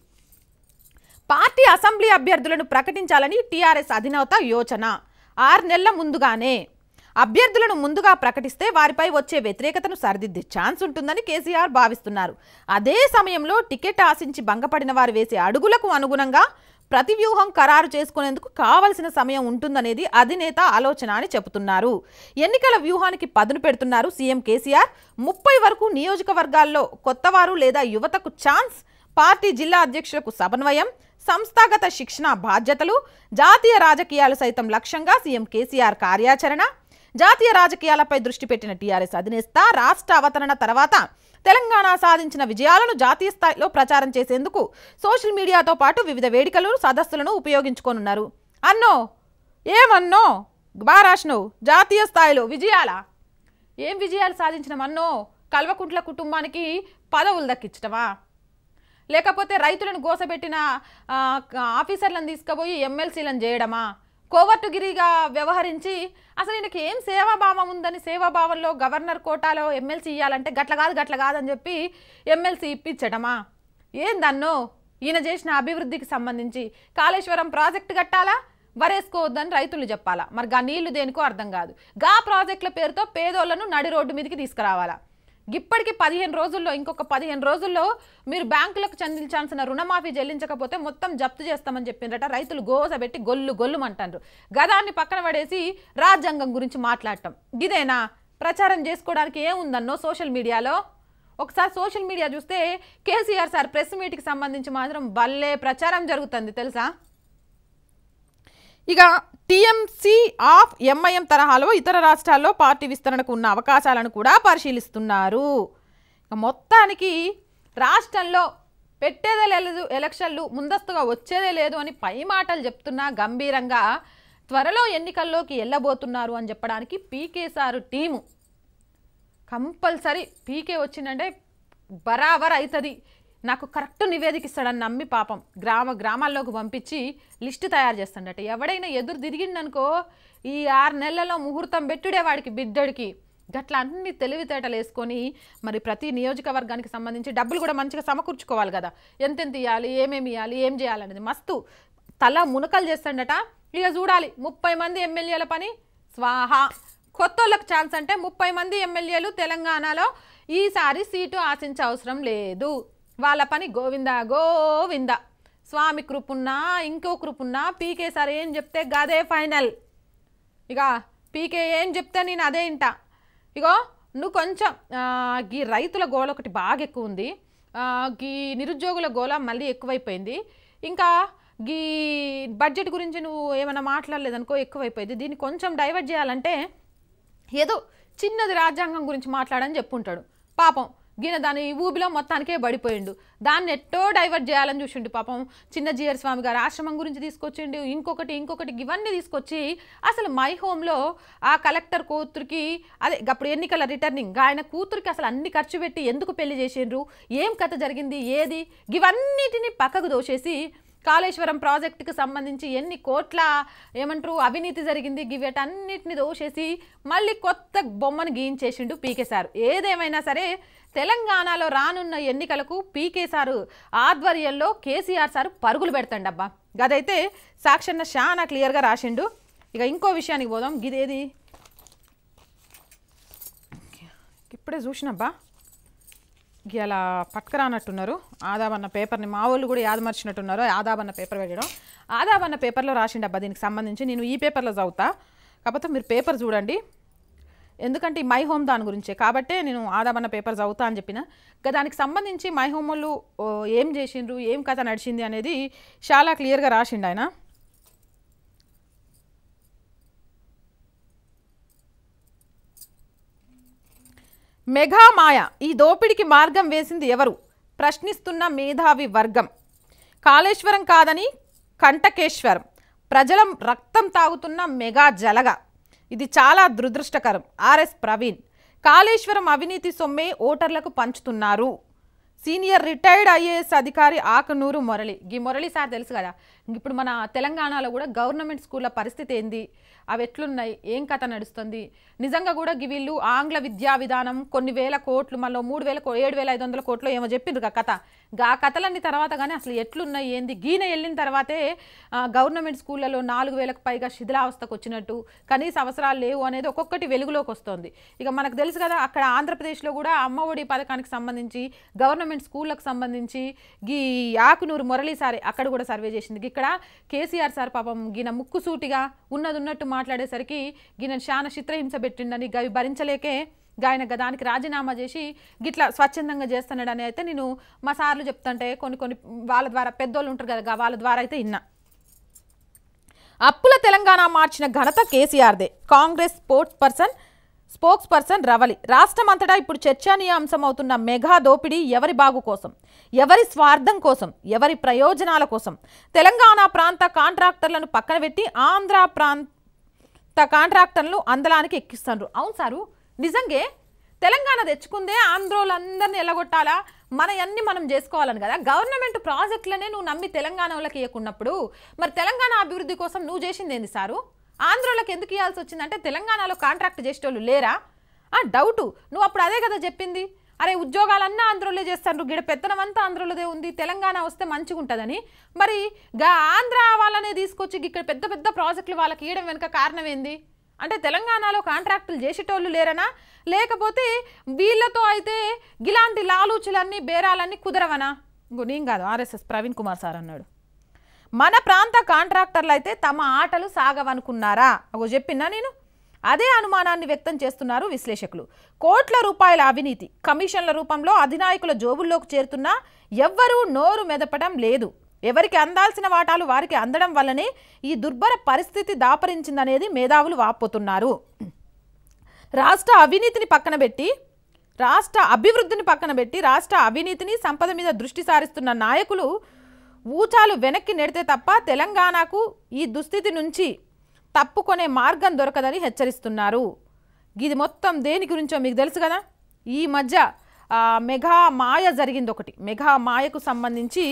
పార్టీ అసెంబ్లీ అభ్యర్థులను ప్రకటించాలని టీఆర్ఎస్ అధినేత యోచన ఆరు నెలల ముందుగానే అభ్యర్థులను ముందుగా ప్రకటిస్తే వారిపై వచ్చే వ్యతిరేకతను సరిదిద్దే ఛాన్స్ ఉంటుందని కేసీఆర్ భావిస్తున్నారు అదే సమయంలో టికెట్ ఆశించి భంగపడిన వారు వేసే అడుగులకు అనుగుణంగా ప్రతి వ్యూహం ఖరారు చేసుకునేందుకు కావలసిన సమయం ఉంటుందనేది అధినేత ఆలోచన అని చెబుతున్నారు ఎన్నికల వ్యూహానికి పదును పెడుతున్నారు సీఎం కేసీఆర్ ముప్పై వరకు నియోజకవర్గాల్లో కొత్తవారు లేదా యువతకు ఛాన్స్ పార్టీ జిల్లా అధ్యక్షులకు సమన్వయం సంస్థాగత శిక్షణ బాధ్యతలు జాతీయ రాజకీయాలు సైతం లక్ష్యంగా సీఎం కేసీఆర్ కార్యాచరణ జాతీయ రాజకీయాలపై దృష్టి పెట్టిన టీఆర్ఎస్ అధినేత రాష్ట్ర అవతరణ తర్వాత తెలంగాణ సాధించిన విజయాలను జాతీయ స్థాయిలో ప్రచారం చేసేందుకు సోషల్ మీడియాతో పాటు వివిధ వేడుకలు సదస్సులను ఉపయోగించుకోనున్నారు అన్నో ఏమన్నో బారాష్ణు జాతీయ స్థాయిలో విజయాల ఏం విజయాలు సాధించినమన్నో కల్వకుంట్ల కుటుంబానికి పదవులు దక్కించటమా లేకపోతే రైతులను గోసబెట్టిన ఆఫీసర్లను తీసుకుపోయి ఎమ్మెల్సీలను చేయడమా కోవర్టుగిరిగా వ్యవహరించి అసలు ఈయనకి ఏం సేవాభావం ఉందని సేవాభావంలో గవర్నర్ కోటాలో ఎమ్మెల్సీ ఇవ్వాలంటే గట్ల కాదు గట్ల కాదని చెప్పి ఎమ్మెల్సీ ఇప్పించడమా ఏందన్నో ఈయన చేసిన అభివృద్ధికి సంబంధించి కాళేశ్వరం ప్రాజెక్టు కట్టాలా వరేసుకోవద్దని రైతులు చెప్పాలా మరి గా నీళ్లు దేనికో అర్థం కాదు గా ప్రాజెక్టుల పేరుతో పేదోళ్లను నడి రోడ్డు మీదకి తీసుకురావాలా ఇప్పటికీ పదిహేను రోజుల్లో ఇంకొక పదిహేను రోజుల్లో మీరు బ్యాంకులకు చెందించాల్సిన రుణమాఫీ చెల్లించకపోతే మొత్తం జప్తు చేస్తామని చెప్పిండ్రట రైతులు గోస పెట్టి గొల్లు గొల్లుమంటారు గదాన్ని పక్కన పడేసి రాజ్యాంగం గురించి మాట్లాడటం ఇదేనా ప్రచారం చేసుకోవడానికి ఏముందన్నో సోషల్ మీడియాలో ఒకసారి సోషల్ మీడియా చూస్తే కేసీఆర్ సార్ ప్రెస్ మీట్కి సంబంధించి మాత్రం భలే ప్రచారం జరుగుతుంది తెలుసా ఇక టీఎంసీ ఆఫ్ ఎంఐఎం తరహాలో ఇతర రాష్ట్రాల్లో పార్టీ విస్తరణకు ఉన్న అవకాశాలను కూడా పరిశీలిస్తున్నారు మొత్తానికి రాష్ట్రంలో పెట్టేదే లేదు ఎలక్షన్లు ముందస్తుగా వచ్చేదే లేదు అని పై మాటలు చెప్తున్నా గంభీరంగా త్వరలో ఎన్నికల్లోకి వెళ్ళబోతున్నారు అని చెప్పడానికి PK sir team compulsory PK వచ్చిందంటే బరాబర్ అవుతుంది నాకు కరెక్ట్ నివేదిక ఇస్తాడని నమ్మి పాపం గ్రామ గ్రామాల్లోకి పంపించి లిస్టు తయారు చేస్తాడట ఎవడైనా ఎదురు తిరిగిండనుకో ఈ ఆరు నెలలలో ముహూర్తం పెట్టుడే వాడికి బిడ్డడికి గట్లా అన్ని తెలివితేటలు వేసుకొని మరి ప్రతి నియోజకవర్గానికి సంబంధించి డబ్బులు కూడా మంచిగా సమకూర్చుకోవాలి కదా ఎంతెంత ఇవ్వాలి ఏమేమి ఇవ్వాలి ఏం చేయాలనేది మస్తు తల మునకలు చేస్తాడట ఇక చూడాలి ముప్పై మంది ఎమ్మెల్యేల పని స్వాహా కొత్తోళ్ళకు ఛాన్స్ అంటే ముప్పై మంది ఎమ్మెల్యేలు తెలంగాణలో ఈసారి సీటు ఆశించే అవసరం లేదు వాళ్ళ పని గోవింద గోవింద స్వామి కృపున్నా ఇంకో కృపున్నా పీకే సార్ ఏం చెప్తే గదే ఫైనల్ ఇక పీకే ఏం చెప్తే నేను అదే ఇంట ఇగో నువ్వు కొంచెం ఈ రైతుల గోల ఒకటి బాగా ఎక్కువ ఉంది ఈ నిరుద్యోగుల గోళ మళ్ళీ ఎక్కువైపోయింది ఇంకా ఈ బడ్జెట్ గురించి నువ్వు ఏమైనా మాట్లాడలేదనుకో ఎక్కువైపోయింది దీన్ని కొంచెం డైవర్ట్ చేయాలంటే ఏదో చిన్నది రాజ్యాంగం గురించి మాట్లాడని చెప్పుంటాడు పాపం గిన దాని ఊబిలో మొత్తానికే పడిపోయిండు దాన్ని ఎట్టో డైవర్ట్ చేయాలని చూసిండు పాపం చిన్న జీఆర్ స్వామి గారు ఆశ్రమం గురించి తీసుకొచ్చిండు ఇంకొకటి ఇంకొకటి ఇవన్నీ తీసుకొచ్చి అసలు మై హోమ్లో ఆ కలెక్టర్ కూతురికి అదే అప్పుడు ఎన్నికల రిటర్నింగ్ ఆయన కూతురికి అసలు అన్ని ఖర్చు పెట్టి ఎందుకు పెళ్లి చేసిండ్రు ఏం కథ జరిగింది ఏది ఇవన్నిటిని పక్కకు దోసేసి కాళేశ్వరం ప్రాజెక్టుకు సంబంధించి ఎన్ని కోట్ల ఏమంటారు అవినీతి జరిగింది గివేటన్నిటిని దోషేసి మళ్ళీ కొత్త బొమ్మను గీయించేసిండు పీకే సార్ ఏదేమైనా సరే తెలంగాణలో రానున్న ఎన్నికలకు పీకే సారు ఆధ్వర్యంలో కేసీఆర్ సార్ పరుగులు పెడతాండబ్బా గదైతే సాక్షన్న చాలా క్లియర్గా రాసిండు ఇక ఇంకో విషయానికి పోదాం గిదేది ఇప్పుడే చూసినబ్బా ఇలా ఆదాబ్ ఆదాబన్న పేపర్ని మా వాళ్ళు కూడా యాదమర్చినట్టున్నారు ఆదాబన్న పేపర్ పెట్టడం ఆదాబన్న పేపర్లో రాసిండు అబ్బా దీనికి సంబంధించి నేను ఈ పేపర్లో చదువుతా కాకపోతే మీరు పేపర్ చూడండి ఎందుకంటే మై హోమ్ దాని గురించే కాబట్టే నేను ఆదాబన్న పేపర్ చదువుతా అని చెప్పిన దానికి సంబంధించి మై హోమ్ వాళ్ళు ఏం చేసిండ్రు ఏం కథ నడిచింది అనేది చాలా క్లియర్గా రాసిండు ఆయన మెఘామాయ ఈ దోపిడికి మార్గం వేసింది ఎవరు ప్రశ్నిస్తున్న మేధావి వర్గం కాళేశ్వరం కాదని కంటకేశ్వరం ప్రజల రక్తం తాగుతున్న మెగా జలగ ఇది చాలా దురదృష్టకరం ఆర్ఎస్ ప్రవీణ్ కాళేశ్వరం అవినీతి సొమ్మే ఓటర్లకు పంచుతున్నారు సీనియర్ రిటైర్డ్ ఐఏఎస్ అధికారి ఆకనూరు మురళి ఈ మురళి సార్ తెలుసు కదా ఇప్పుడు మన తెలంగాణలో కూడా గవర్నమెంట్ స్కూళ్ళ పరిస్థితి ఏంది అవి ఎట్లున్నాయి ఏం కథ నడుస్తుంది నిజంగా కూడా వీళ్ళు ఆంగ్ల విద్యా విధానం కొన్ని వేల కోట్లు మళ్ళీ మూడు వేల ఏడు వేల ఐదు వందల కోట్లు ఏమో చెప్పింది కథ ఆ కథలన్నీ తర్వాత కానీ అసలు ఎట్లున్నాయి ఏంది గీన వెళ్ళిన తర్వాతే గవర్నమెంట్ స్కూళ్ళలో నాలుగు వేలకు పైగా శిథిలావస్థకు వచ్చినట్టు కనీస అవసరాలు లేవు అనేది ఒక్కొక్కటి వెలుగులోకి వస్తుంది ఇక మనకు తెలుసు కదా అక్కడ ఆంధ్రప్రదేశ్లో కూడా అమ్మఒడి పథకానికి సంబంధించి గవర్నమెంట్ స్కూళ్ళకు సంబంధించి గీ యాకునూరు మురళీ సారే అక్కడ కూడా సర్వే చేసింది ఇక్కడ కేసీఆర్ సార్ పాపం గీన ముక్కుసూటిగా ఉన్నది ఉన్నట్టు మాట మాట్లాడేసరికి గిన్నె చాలా చిత్రహింస పెట్టిండని గవి భరించలేకే గాయన గదానికి రాజీనామా చేసి గిట్లా స్వచ్ఛందంగా చేస్తున్నాడని అయితే నేను మా సార్లు చెప్తుంటే కొన్ని కొన్ని వాళ్ళ ద్వారా పెద్దోళ్ళు ఉంటారు కదా వాళ్ళ ద్వారా అయితే ఇన్నా అప్పుల తెలంగాణ మార్చిన ఘనత కేసీఆర్దే Congress sports person spokesperson Ravali రాష్ట్రం అంతటా ఇప్పుడు చర్చనీయాంశం అవుతున్న మెగా దోపిడీ ఎవరి బాగు కోసం ఎవరి స్వార్థం కోసం ఎవరి ప్రయోజనాల కోసం తెలంగాణ ప్రాంత కాంట్రాక్టర్లను పక్కన పెట్టి ఆంధ్ర ప్రాంత కాంట్రాక్టర్లు అందలానికి ఎక్కిస్తారు అవును సారు నిజంగా తెలంగాణ తెచ్చుకుందే ఆంధ్రోలందరిని ఎల్లగొట్టాలా మన అన్ని మనం చేసుకోవాలని కదా గవర్నమెంట్ ప్రాజెక్టులనే నువ్వు నమ్మి తెలంగాణ వాళ్ళకి ఇవ్వకున్నప్పుడు మరి తెలంగాణ అభివృద్ధి కోసం నువ్వు చేసింది ఏంది సారు ఆంధ్రోళ్ళకి ఎందుకు ఇవ్వాల్సి వచ్చిందంటే తెలంగాణలో కాంట్రాక్ట్ చేసేటోళ్ళు లేరా ఆ డౌటు నువ్వు అప్పుడు అదే కదా చెప్పింది అరే ఉద్యోగాలన్నా ఆంధ్రలో చేస్తారు గిడ పెత్తనం అంతా ఆంధ్రలోదే ఉంది తెలంగాణ వస్తే మంచిగా ఉంటుందని మరి గా ఆంధ్ర వాళ్ళనే తీసుకొచ్చి ఇక్కడ పెద్ద పెద్ద ప్రాజెక్టులు వాళ్ళకి ఇవ్వడం వెనుక కారణం ఏంది అంటే తెలంగాణలో కాంట్రాక్టులు చేసేటోళ్ళు లేరనా లేకపోతే వీళ్ళతో అయితే ఇలాంటి లాలూచులన్నీ బేరాలన్నీ కుదరవనా నేను కాదు ఆర్ఎస్ఎస్ ప్రవీణ్ కుమార్ సార్ అన్నాడు మన ప్రాంత కాంట్రాక్టర్లు అయితే తమ ఆటలు సాగవనుకున్నారా ఒక చెప్పినా నేను అదే అనుమానాన్ని వ్యక్తం చేస్తున్నారు విశ్లేషకులు కోట్ల రూపాయల అవినీతి కమిషన్ల రూపంలో అధినాయకుల జోబుల్లోకి చేరుతున్నా ఎవ్వరూ నోరు మెదపడం లేదు ఎవరికి అందాల్సిన వాటాలు వారికి అందడం వల్లనే ఈ దుర్భర పరిస్థితి దాపరించిందనేది మేధావులు వాపోతున్నారు రాష్ట్ర అవినీతిని పక్కన పెట్టి రాష్ట్ర అభివృద్ధిని పక్కన పెట్టి రాష్ట్ర అవినీతిని సంపద మీద దృష్టి సారిస్తున్న నాయకులు ఊచాలు వెనక్కి నెడితే తప్ప తెలంగాణకు ఈ దుస్థితి నుంచి తప్పుకొనే మార్గం దొరకదని హెచ్చరిస్తున్నారు ఇది మొత్తం దేని గురించో మీకు తెలుసు కదా ఈ మధ్య మెగా మాయ జరిగింది ఒకటి మెగా మాయకు సంబంధించి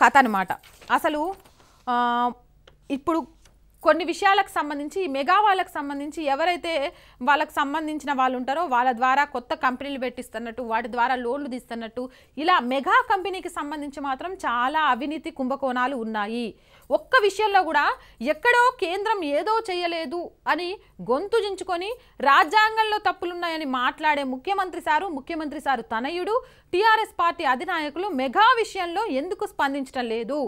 కథ అనమాట అసలు ఇప్పుడు కొన్ని విషయాలకు సంబంధించి మెగా వాళ్ళకు సంబంధించి ఎవరైతే వాళ్ళకు సంబంధించిన వాళ్ళు ఉంటారో వాళ్ళ ద్వారా కొత్త కంపెనీలు పెట్టిస్తున్నట్టు వాటి ద్వారా లోన్లు తీస్తున్నట్టు ఇలా మెగా కంపెనీకి సంబంధించి మాత్రం చాలా అవినీతి కుంభకోణాలు ఉన్నాయి ఒక్క విషయంలో కూడా ఎక్కడో కేంద్రం ఏదో చేయలేదు అని గొంతు జించుకొని రాజ్యాంగంలో తప్పులున్నాయని మాట్లాడే ముఖ్యమంత్రి సారు ముఖ్యమంత్రి సారు తనయుడు టీఆర్ఎస్ పార్టీ అధినాయకులు మెగా విషయంలో ఎందుకు స్పందించడం లేదు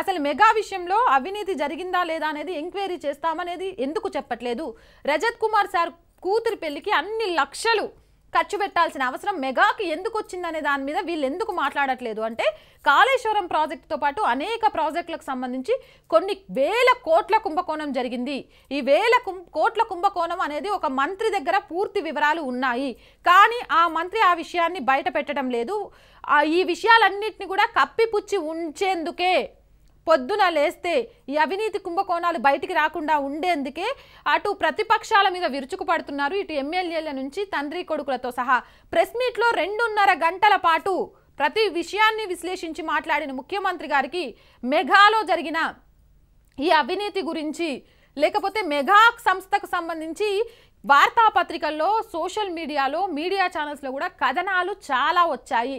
అసలు మెగా విషయంలో అవినీతి జరిగిందా లేదా అనేది ఎంక్వైరీ చేస్తామనేది ఎందుకు చెప్పట్లేదు రజత్ కుమార్ సార్ కూతురి పెళ్లికి అన్ని లక్షలు ఖర్చు పెట్టాల్సిన అవసరం మెగాకి ఎందుకు వచ్చిందనే దాని మీద వీళ్ళు ఎందుకు మాట్లాడట్లేదు అంటే కాళేశ్వరం ప్రాజెక్టుతో పాటు అనేక ప్రాజెక్టులకు సంబంధించి కొన్ని వేల కోట్ల కుంభకోణం జరిగింది ఈ వేల కోట్ల కుంభకోణం అనేది ఒక మంత్రి దగ్గర పూర్తి వివరాలు ఉన్నాయి కానీ ఆ మంత్రి ఆ విషయాన్ని బయట పెట్టడం లేదు ఈ విషయాలన్నింటినీ కూడా కప్పిపుచ్చి ఉంచేందుకే పొద్దున లేస్తే ఈ అవినీతి కుంభకోణాలు బయటికి రాకుండా ఉండేందుకే అటు ప్రతిపక్షాల మీద విరుచుకుపడుతున్నారు ఇటు ఎమ్మెల్యేల నుంచి తండ్రి కొడుకులతో సహా ప్రెస్ మీట్లో రెండున్నర గంటల పాటు ప్రతి విషయాన్ని విశ్లేషించి మాట్లాడిన ముఖ్యమంత్రి గారికి మెఘాలో జరిగిన ఈ అవినీతి గురించి లేకపోతే మెగా సంస్థకు సంబంధించి వార్తాపత్రికల్లో సోషల్ మీడియాలో మీడియా ఛానల్స్లో కూడా కథనాలు చాలా వచ్చాయి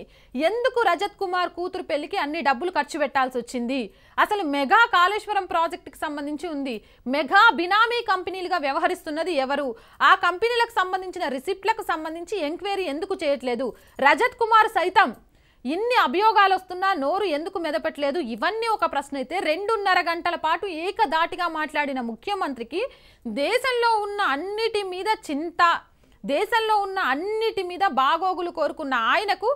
ఎందుకు రజత్ కుమార్ కూతురు పెళ్లికి అన్ని డబ్బులు ఖర్చు పెట్టాల్సి వచ్చింది అసలు మెగా కాళేశ్వరం ప్రాజెక్టుకి సంబంధించి ఉంది మెగా బినామీ కంపెనీలుగా వ్యవహరిస్తున్నది ఎవరు ఆ కంపెనీలకు సంబంధించిన రిసిప్ట్లకు సంబంధించి ఎంక్వైరీ ఎందుకు చేయట్లేదు రజత్ కుమార్ సైతం ఇన్ని అభియోగాలు వస్తున్నా నోరు ఎందుకు మెదపెట్టలేదు ఇవన్నీ ఒక ప్రశ్న అయితే రెండున్నర గంటల పాటు ఏకదాటిగా మాట్లాడిన ముఖ్యమంత్రికి దేశంలో ఉన్న అన్నిటి మీద చింత దేశంలో ఉన్న అన్నిటి మీద బాగోగులు కోరుకున్న ఆయనకు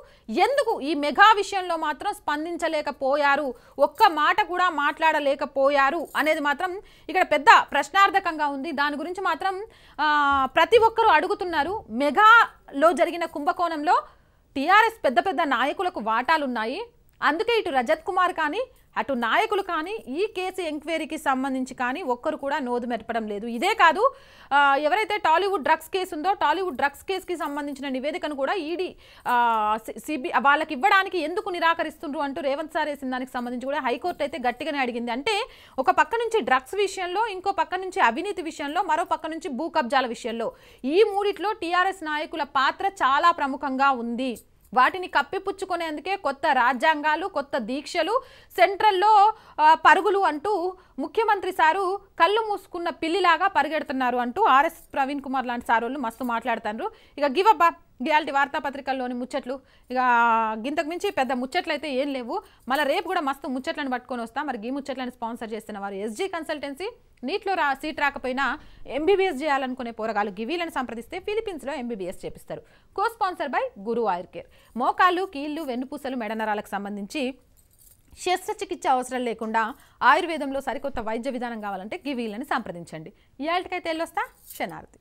ఎందుకు ఈ మెగా విషయంలో మాత్రం స్పందించలేకపోయారు ఒక్క మాట కూడా మాట్లాడలేకపోయారు అనేది మాత్రం ఇక్కడ పెద్ద ప్రశ్నార్థకంగా ఉంది దాని గురించి మాత్రం ప్రతి ఒక్కరూ అడుగుతున్నారు మెగాలో జరిగిన కుంభకోణంలో టీఆర్ఎస్ పెద్ద పెద్ద నాయకులకు వాటాలున్నాయి అందుకే ఇటు రజత్ కుమార్ కానీ అటు నాయకులు కానీ ఈ కేసు ఎంక్వైరీకి సంబంధించి కానీ ఒక్కరు కూడా నోదు మెరపడం లేదు ఇదే కాదు ఎవరైతే టాలీవుడ్ డ్రగ్స్ కేసు ఉందో టాలీవుడ్ డ్రగ్స్ కేసుకి సంబంధించిన నివేదికను కూడా ఈడీ సిబి వాళ్ళకి ఇవ్వడానికి ఎందుకు నిరాకరిస్తుండ్రు అంటూ రేవంత్ సార్ వేసిన దానికి సంబంధించి కూడా హైకోర్టు అయితే గట్టిగానే అడిగింది అంటే ఒక పక్క నుంచి డ్రగ్స్ విషయంలో ఇంకో పక్క నుంచి అవినీతి విషయంలో మరో పక్క నుంచి భూ కబ్జాల విషయంలో ఈ మూడిట్లో టీఆర్ఎస్ నాయకుల పాత్ర చాలా ప్రముఖంగా ఉంది వాటిని కప్పిపుచ్చుకునేందుకే కొత్త రాజ్యాంగాలు కొత్త దీక్షలు సెంట్రల్లో పరుగులు అంటూ ముఖ్యమంత్రి సారు కళ్ళు మూసుకున్న పిల్లిలాగా పరిగెడుతున్నారు అంటూ ఆర్ఎస్ ప్రవీణ్ కుమార్ లాంటి సారోళ్ళు మస్తు మాట్లాడుతున్నారు ఇక గివబ్బా ఇలాంటి వార్తాపత్రికల్లోని ముచ్చట్లు ఇక గింతకు మించి పెద్ద ముచ్చట్లు అయితే ఏం లేవు మళ్ళీ రేపు కూడా మస్తు ముచ్చట్లను పట్టుకొని వస్తాం మరి ఈ ముచ్చట్లను స్పాన్సర్ చేస్తున్న వారు ఎస్జీ కన్సల్టెన్సీ నీట్లో రా సీట్ రాకపోయినా ఎంబీబీఎస్ చేయాలనుకునే పోరగాలు గివీలను సంప్రదిస్తే ఫిలిపీన్స్లో ఎంబీబీఎస్ చేపిస్తారు co sponsor by Guru Ayur care మోకాలు కీళ్ళు వెన్నుపూసలు మెడనరాలకు సంబంధించి శస్త్రచికిత్స అవసరం లేకుండా ఆయుర్వేదంలో సరికొత్త వైద్య విధానం కావాలంటే గివీళ్ళని సంప్రదించండి ఇవాళకైతే ఎల్లొస్తా శనార్థి